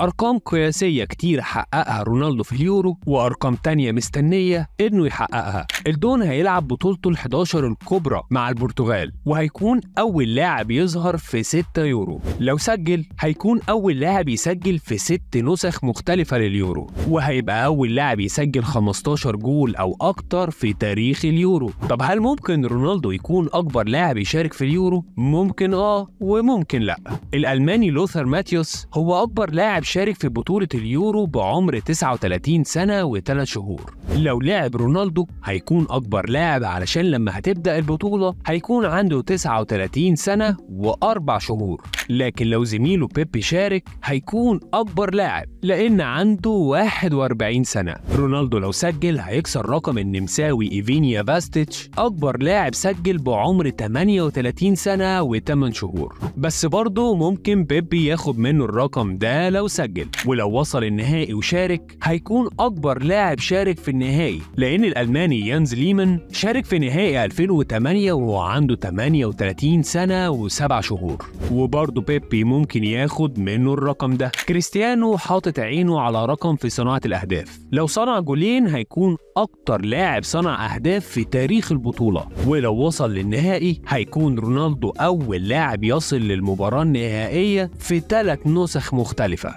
أرقام قياسية كتير حققها رونالدو في اليورو وأرقام تانية مستنية إنه يحققها الدون هيلعب بطولته الحداشر 11 الكبرى مع البرتغال وهيكون أول لاعب يظهر في 6 يورو لو سجل هيكون أول لاعب يسجل في 6 نسخ مختلفة لليورو وهيبقى أول لاعب يسجل 15 جول أو أكتر في تاريخ اليورو طب هل ممكن رونالدو يكون أكبر لاعب يشارك في اليورو؟ ممكن آه وممكن لأ الألماني لوثر ماتيوس هو أكبر لاعب يشارك في بطولة اليورو بعمر 39 سنة و3 شهور لو لعب رونالدو هيكون أكبر لاعب علشان لما هتبدأ البطولة هيكون عنده 39 سنة و4 شهور لكن لو زميله بيبي شارك هيكون أكبر لاعب لأن عنده 41 سنة رونالدو لو سجل هيكسر رقم النمساوي إيفينيا فاستيتش أكبر لاعب سجل بعمر 38 سنة و8 شهور بس برضه ممكن بيبي ياخد منه الرقم ده لو سجل يسجل ولو وصل النهائي وشارك هيكون أكبر لاعب شارك في النهائي لأن الألماني يانز ليمان شارك في نهائي 2008 وهو عنده 38 سنة و7 شهور وبرضه بيبي ممكن ياخد منه الرقم ده كريستيانو حاطط عينه على رقم في صناعة الأهداف لو صنع جولين هيكون أكتر لاعب صنع أهداف في تاريخ البطولة ولو وصل للنهائي هيكون رونالدو أول لاعب يصل للمباراة النهائية في ثلاث نسخ مختلفة